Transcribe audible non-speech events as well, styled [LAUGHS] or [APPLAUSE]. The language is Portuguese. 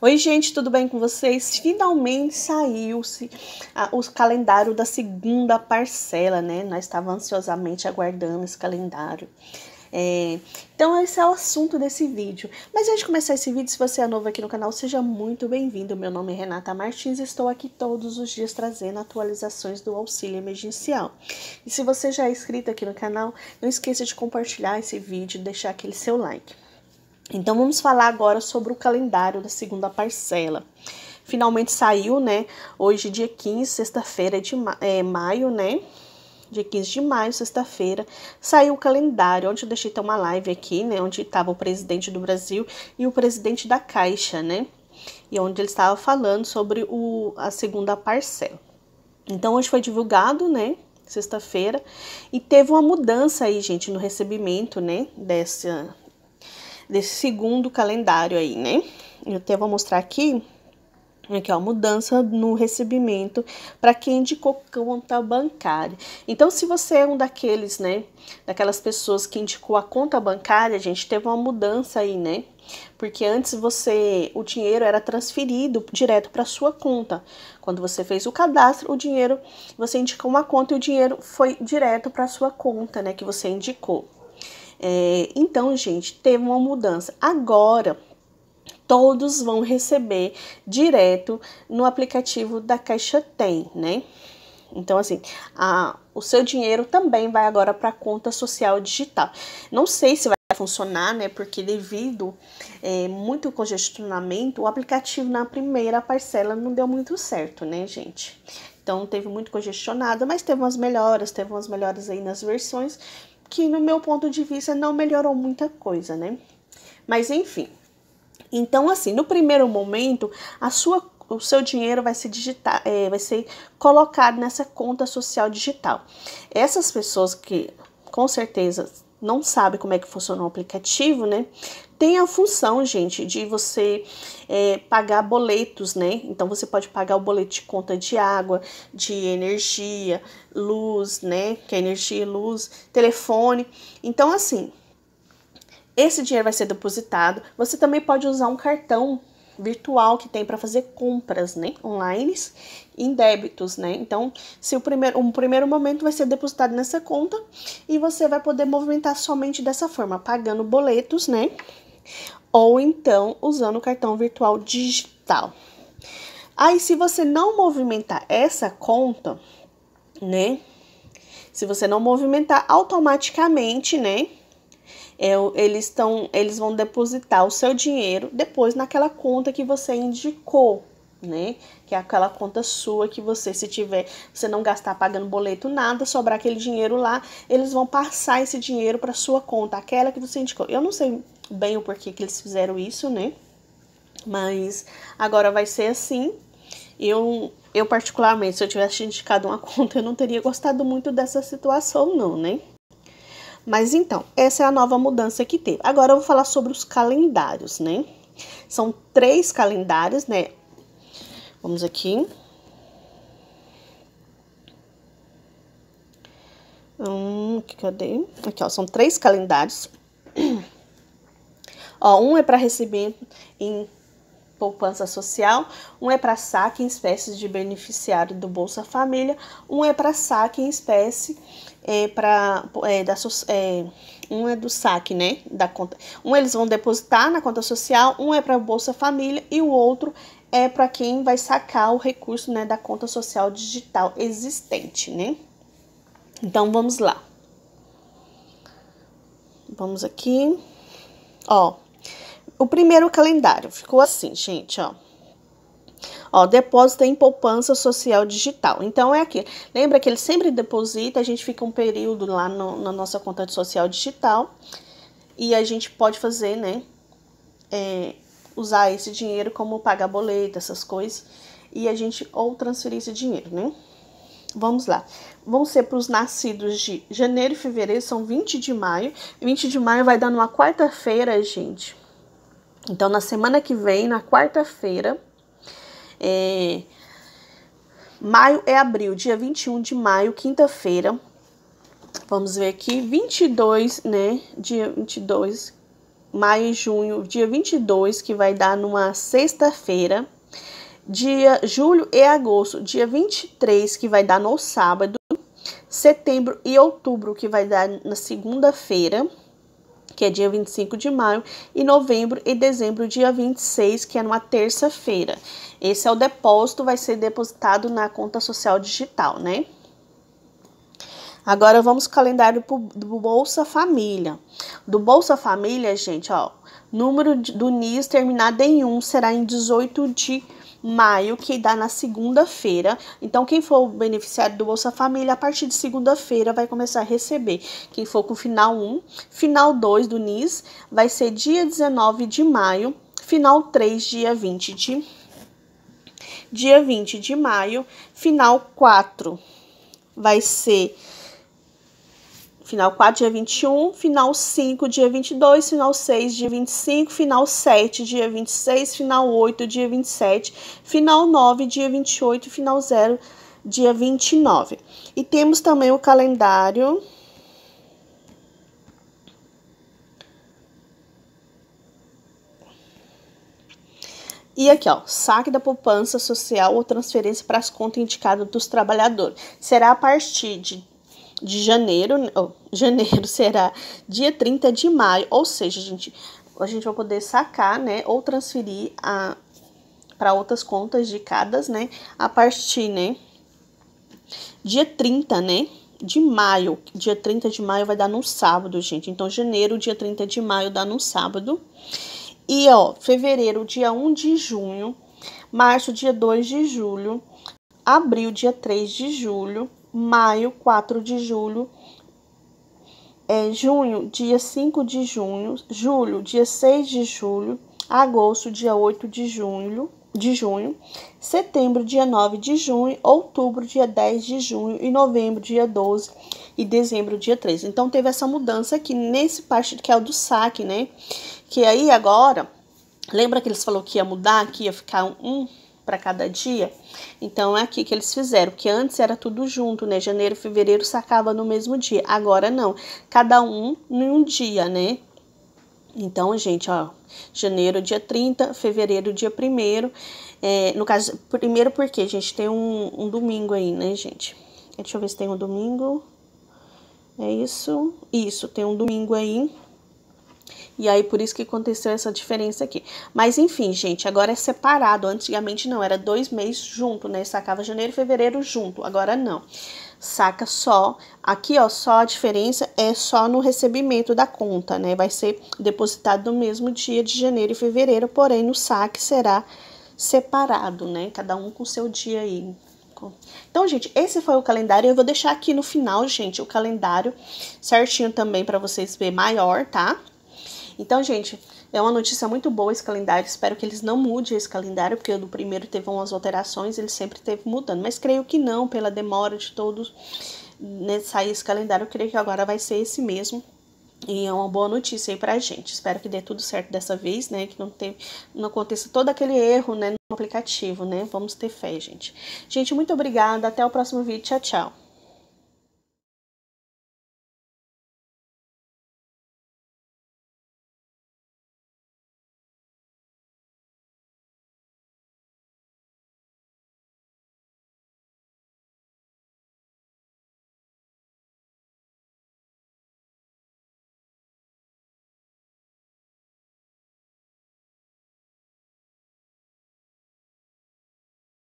Oi, gente, tudo bem com vocês? Finalmente saiu -se a, o calendário da segunda parcela, né? Nós estávamos ansiosamente aguardando esse calendário. É, então, esse é o assunto desse vídeo. Mas antes de começar esse vídeo, se você é novo aqui no canal, seja muito bem-vindo. Meu nome é Renata Martins e estou aqui todos os dias trazendo atualizações do auxílio emergencial. E se você já é inscrito aqui no canal, não esqueça de compartilhar esse vídeo e deixar aquele seu like. Então vamos falar agora sobre o calendário da segunda parcela. Finalmente saiu, né? Hoje, dia 15, sexta-feira de ma é, maio, né? Dia 15 de maio, sexta-feira, saiu o calendário, onde eu deixei ter uma live aqui, né? Onde estava o presidente do Brasil e o presidente da Caixa, né? E onde ele estava falando sobre o, a segunda parcela. Então, hoje foi divulgado, né? sexta-feira, e teve uma mudança aí, gente, no recebimento, né, dessa, desse segundo calendário aí, né? Eu até vou mostrar aqui Aqui, ó, mudança no recebimento para quem indicou conta bancária. Então, se você é um daqueles, né, daquelas pessoas que indicou a conta bancária, a gente teve uma mudança aí, né? Porque antes você, o dinheiro era transferido direto para sua conta. Quando você fez o cadastro, o dinheiro, você indicou uma conta e o dinheiro foi direto para sua conta, né, que você indicou. É, então, gente, teve uma mudança. Agora, todos vão receber direto no aplicativo da Caixa Tem, né? Então, assim, a, o seu dinheiro também vai agora para a conta social digital. Não sei se vai funcionar, né? Porque devido é, muito congestionamento, o aplicativo na primeira parcela não deu muito certo, né, gente? Então teve muito congestionado, mas teve umas melhoras, teve umas melhoras aí nas versões que no meu ponto de vista não melhorou muita coisa, né? Mas enfim. Então, assim, no primeiro momento, a sua o seu dinheiro vai ser, digitar, é, vai ser colocado nessa conta social digital. Essas pessoas que com certeza não sabe como é que funciona o aplicativo, né? Tem a função, gente, de você é, pagar boletos, né? Então você pode pagar o boleto de conta de água, de energia, luz, né? Que é energia, luz, telefone. Então, assim, esse dinheiro vai ser depositado. Você também pode usar um cartão virtual que tem para fazer compras, né, online, em débitos, né? Então, se o primeiro, um primeiro momento vai ser depositado nessa conta e você vai poder movimentar somente dessa forma, pagando boletos, né? Ou então usando o cartão virtual digital. Aí, se você não movimentar essa conta, né? Se você não movimentar automaticamente, né? É, eles, estão, eles vão depositar o seu dinheiro depois naquela conta que você indicou, né? Que é aquela conta sua que você, se tiver, você não gastar pagando boleto, nada, sobrar aquele dinheiro lá, eles vão passar esse dinheiro para sua conta, aquela que você indicou. Eu não sei bem o porquê que eles fizeram isso, né? Mas agora vai ser assim. Eu, eu particularmente, se eu tivesse indicado uma [LAUGHS] conta, eu não teria gostado muito dessa situação, não, né? Mas então, essa é a nova mudança que teve. Agora eu vou falar sobre os calendários, né? São três calendários, né? Vamos aqui. Hum, cadê? Aqui, ó, são três calendários. [CLEARS THROAT] Ó, um é para receber em poupança social, um é para saque em espécie de beneficiário do Bolsa Família, um é para saque em espécie é, para é, da é, um é do saque, né, da conta. Um eles vão depositar na conta social, um é para Bolsa Família e o outro é para quem vai sacar o recurso, né, da conta social digital existente, né? Então vamos lá. Vamos aqui. Ó, o primeiro calendário ficou assim, gente, ó. Ó, depósito em poupança social digital. Então, é aqui. Lembra que ele sempre deposita, a gente fica um período lá no, na nossa conta de social digital. E a gente pode fazer, né? É, usar esse dinheiro como pagar boleto, essas coisas. E a gente ou transferir esse dinheiro, né? Vamos lá. Vão ser para os nascidos de janeiro e fevereiro, são 20 de maio. 20 de maio vai dar numa quarta-feira, gente. Então, na semana que vem, na quarta-feira, é, maio é abril, dia 21 de maio, quinta-feira. Vamos ver aqui, 22, né? Dia 22, maio e junho, dia 22, que vai dar numa sexta-feira. Dia julho e agosto, dia 23, que vai dar no sábado. Setembro e outubro, que vai dar na segunda-feira que é dia 25 de maio, e novembro e dezembro, dia 26, que é numa terça-feira. Esse é o depósito, vai ser depositado na conta social digital, né? Agora vamos ao calendário do Bolsa Família. Do Bolsa Família, gente, ó, número do NIS terminado em 1 será em 18 de maio, que dá na segunda-feira. Então, quem for beneficiário do Bolsa Família, a partir de segunda-feira vai começar a receber. Quem for com final 1, final 2 do NIS, vai ser dia 19 de maio, final 3, dia 20 de dia 20 de maio, final 4 vai ser final 4, dia 21, final 5, dia 22, final 6, dia 25, final 7, dia 26, final 8, dia 27, final 9, dia 28 final 0, dia 29. E temos também o calendário E aqui, ó, saque da poupança social ou transferência para as contas indicadas dos trabalhadores. Será a partir de de janeiro, oh, janeiro [LAUGHS] será dia 30 de maio, ou seja, a gente, a gente vai poder sacar, né, ou transferir a para outras contas de cada, né, a partir, né, dia 30, né, de maio. Dia 30 de maio vai dar no sábado, gente. Então, janeiro, dia 30 de maio dá no sábado. E, ó, fevereiro, dia 1 de junho. Março, dia 2 de julho. Abril, dia 3 de julho maio, 4 de julho, é, junho, dia 5 de junho, julho, dia 6 de julho, agosto, dia 8 de junho, de junho, setembro, dia 9 de junho, outubro, dia 10 de junho e novembro, dia 12 e dezembro, dia 13. Então, teve essa mudança aqui nesse parte que é o do saque, né? Que aí agora, lembra que eles falaram que ia mudar, que ia ficar um para cada dia. Então é aqui que eles fizeram, Que antes era tudo junto, né? Janeiro, fevereiro sacava no mesmo dia. Agora não, cada um em um dia, né? Então, gente, ó, janeiro dia 30, fevereiro dia 1 é, no caso, primeiro porque, gente, tem um, um domingo aí, né, gente? Deixa eu ver se tem um domingo. É isso? Isso, tem um domingo aí. E aí por isso que aconteceu essa diferença aqui. Mas enfim, gente, agora é separado. Antigamente não, era dois meses junto, né? Sacava janeiro e fevereiro junto. Agora não. Saca só. Aqui, ó, só a diferença é só no recebimento da conta, né? Vai ser depositado no mesmo dia de janeiro e fevereiro, porém no saque será separado, né? Cada um com seu dia aí. Então, gente, esse foi o calendário. Eu vou deixar aqui no final, gente, o calendário certinho também para vocês ver maior, tá? Então, gente, é uma notícia muito boa esse calendário. Espero que eles não mudem esse calendário, porque no do primeiro teve umas alterações, ele sempre teve mudando. Mas creio que não, pela demora de todos né, sair esse calendário, eu creio que agora vai ser esse mesmo. E é uma boa notícia aí pra gente. Espero que dê tudo certo dessa vez, né? Que não, teve, não aconteça todo aquele erro, né? No aplicativo, né? Vamos ter fé, gente. Gente, muito obrigada. Até o próximo vídeo. Tchau, tchau.